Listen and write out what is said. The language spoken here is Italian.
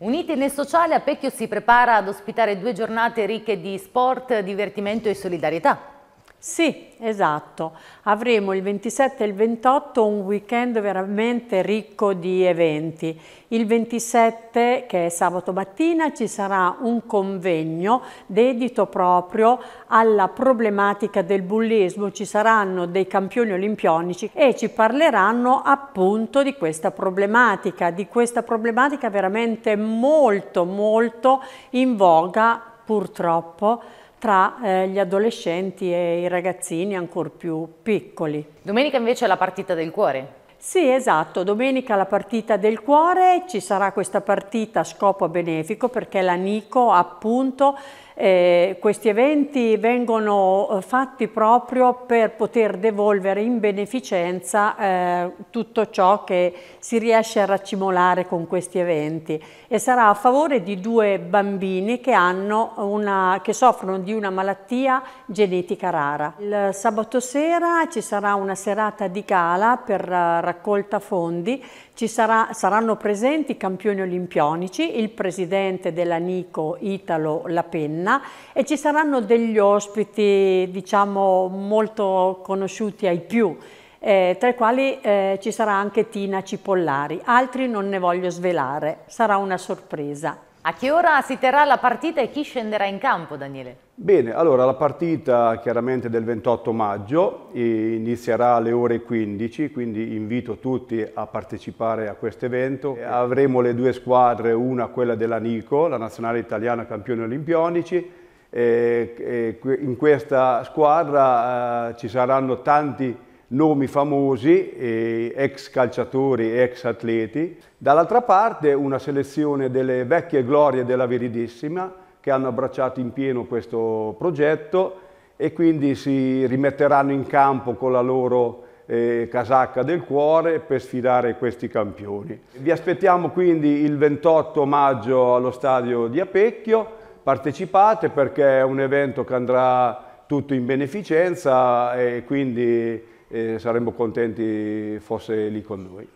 Uniti nel sociale, a Pecchio si prepara ad ospitare due giornate ricche di sport, divertimento e solidarietà. Sì, esatto. Avremo il 27 e il 28 un weekend veramente ricco di eventi. Il 27, che è sabato mattina, ci sarà un convegno dedito proprio alla problematica del bullismo. Ci saranno dei campioni olimpionici e ci parleranno appunto di questa problematica, di questa problematica veramente molto molto in voga purtroppo tra eh, gli adolescenti e i ragazzini ancora più piccoli. Domenica invece è la partita del cuore. Sì, esatto, domenica la partita del cuore, ci sarà questa partita a scopo benefico perché la Nico appunto eh, questi eventi vengono eh, fatti proprio per poter devolvere in beneficenza eh, tutto ciò che si riesce a raccimolare con questi eventi e sarà a favore di due bambini che, una, che soffrono di una malattia genetica rara. Il sabato sera ci sarà una serata di gala per eh, raccolta fondi sarà, saranno presenti i campioni olimpionici, il presidente della Nico Italo Penna e ci saranno degli ospiti diciamo molto conosciuti ai più. Eh, tra i quali eh, ci sarà anche Tina Cipollari, altri non ne voglio svelare, sarà una sorpresa. A che ora si terrà la partita e chi scenderà in campo, Daniele? Bene, allora la partita chiaramente del 28 maggio inizierà alle ore 15, quindi invito tutti a partecipare a questo evento. Avremo le due squadre, una quella della Nico, la nazionale italiana campioni olimpionici, in questa squadra eh, ci saranno tanti nomi famosi, eh, ex calciatori e ex atleti, dall'altra parte una selezione delle vecchie glorie della Veridissima che hanno abbracciato in pieno questo progetto e quindi si rimetteranno in campo con la loro eh, casacca del cuore per sfidare questi campioni. Vi aspettiamo quindi il 28 maggio allo stadio di Apecchio, partecipate perché è un evento che andrà tutto in beneficenza e quindi e saremmo contenti fosse lì con noi.